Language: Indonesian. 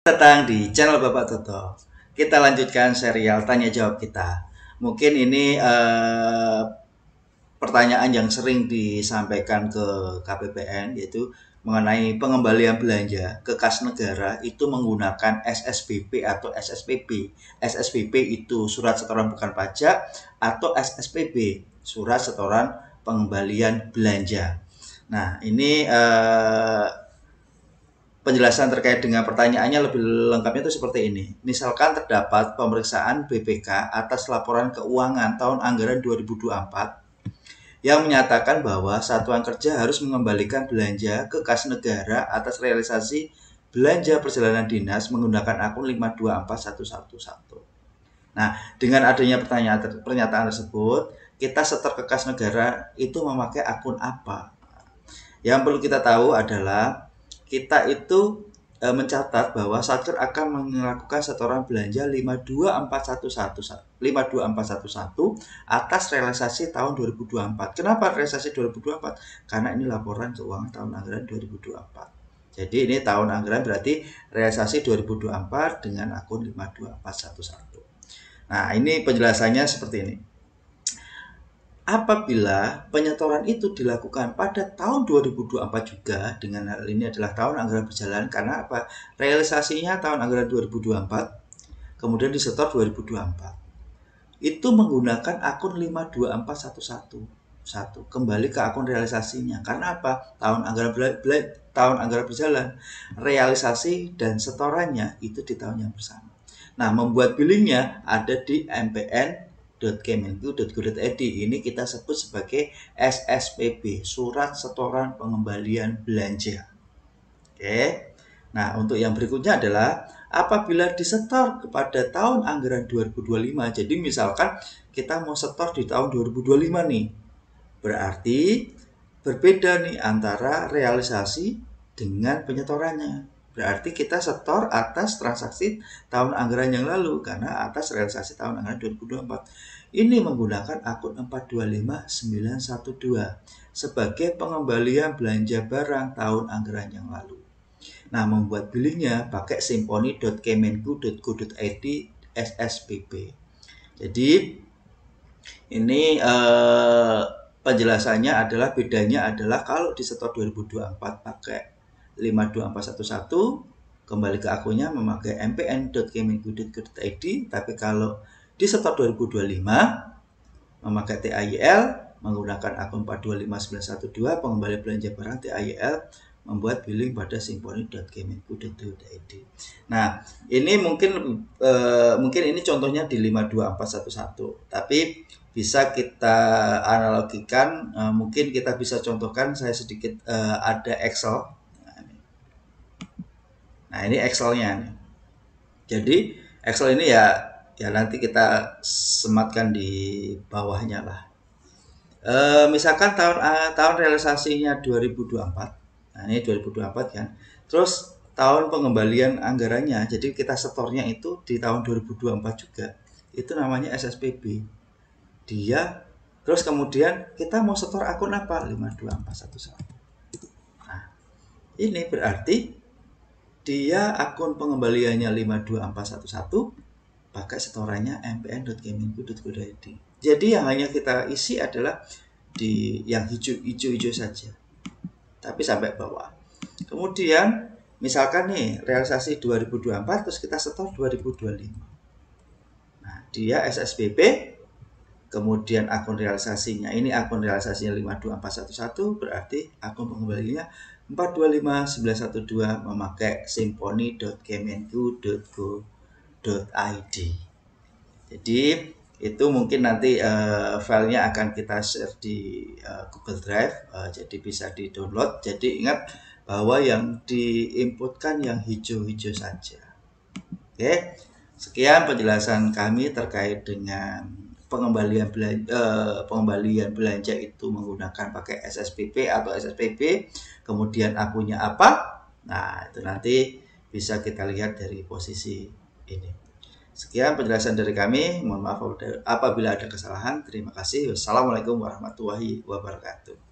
datang di channel Bapak Toto. Kita lanjutkan serial tanya jawab kita. Mungkin ini eh, pertanyaan yang sering disampaikan ke KPPN yaitu mengenai pengembalian belanja ke kas negara itu menggunakan SSBP atau SSPP. SSBP itu surat setoran bukan pajak atau SSPB surat setoran pengembalian belanja. Nah, ini eh, penjelasan terkait dengan pertanyaannya lebih lengkapnya itu seperti ini. Misalkan terdapat pemeriksaan BPK atas laporan keuangan tahun anggaran 2024 yang menyatakan bahwa satuan kerja harus mengembalikan belanja ke kas negara atas realisasi belanja perjalanan dinas menggunakan akun 524111. Nah, dengan adanya pertanyaan ter pernyataan tersebut, kita setor ke kas negara itu memakai akun apa? Yang perlu kita tahu adalah kita itu e, mencatat bahwa satker akan melakukan setoran belanja 52411 52411 atas realisasi tahun 2024. Kenapa realisasi 2024? Karena ini laporan keuangan tahun anggaran 2024. Jadi ini tahun anggaran berarti realisasi 2024 dengan akun 52411. Nah, ini penjelasannya seperti ini apabila penyetoran itu dilakukan pada tahun 2024 juga dengan hal ini adalah tahun anggaran berjalan karena apa realisasinya tahun anggaran 2024 kemudian disetor 2024 itu menggunakan akun 524111 kembali ke akun realisasinya karena apa tahun anggaran tahun anggaran berjalan realisasi dan setorannya itu di tahun yang bersama nah membuat billingnya ada di MPN .kemenku.go.id ini kita sebut sebagai SSPB, Surat Setoran Pengembalian Belanja. Oke. Nah, untuk yang berikutnya adalah apabila disetor kepada tahun anggaran 2025. Jadi misalkan kita mau setor di tahun 2025 nih. Berarti berbeda nih antara realisasi dengan penyetorannya. Berarti kita setor atas transaksi tahun anggaran yang lalu karena atas realisasi tahun anggaran 2024. Ini menggunakan akun 425912 sebagai pengembalian belanja barang tahun anggaran yang lalu. Nah, membuat billingnya pakai simponi.kemenku.go.id SSBB. Jadi ini eh, penjelasannya adalah bedanya adalah kalau di setor 2024 pakai 52411 kembali ke akunnya memakai mpn.kemenku.go.id tapi kalau di setor 2025 memakai TAIL menggunakan akun 425912 pengembali belanja barang TAIL membuat billing pada simfoni.kemenku.go.id. Nah, ini mungkin eh, mungkin ini contohnya di 52411, tapi bisa kita analogikan, eh, mungkin kita bisa contohkan saya sedikit eh, ada Excel Nah, ini Excel-nya. Jadi, Excel ini ya ya nanti kita sematkan di bawahnya lah. E, misalkan tahun eh, tahun realisasinya 2024. Nah, ini 2024 kan. Terus tahun pengembalian anggarannya, jadi kita setornya itu di tahun 2024 juga. Itu namanya SSPB. Dia terus kemudian kita mau setor akun apa? 52411 Nah, ini berarti dia akun pengembaliannya 52411 pakai setorannya mpn.gaming.co.id jadi yang hanya kita isi adalah di yang hijau-hijau saja tapi sampai bawah kemudian misalkan nih realisasi 2024 terus kita setor 2025 nah dia SSBP kemudian akun realisasinya ini akun realisasinya 52411 berarti akun pengembaliannya 425 912 memakai simponi.kemenku.go.id Jadi itu mungkin nanti uh, filenya akan kita share di uh, Google Drive, uh, jadi bisa di download. Jadi ingat bahwa yang diinputkan yang hijau-hijau saja. Oke, sekian penjelasan kami terkait dengan pengembalian belanja, eh, pengembalian belanja itu menggunakan pakai SSPP atau SSPP, kemudian akunya apa? Nah, itu nanti bisa kita lihat dari posisi ini. Sekian penjelasan dari kami. Mohon maaf apabila ada kesalahan. Terima kasih. Wassalamualaikum warahmatullahi wabarakatuh.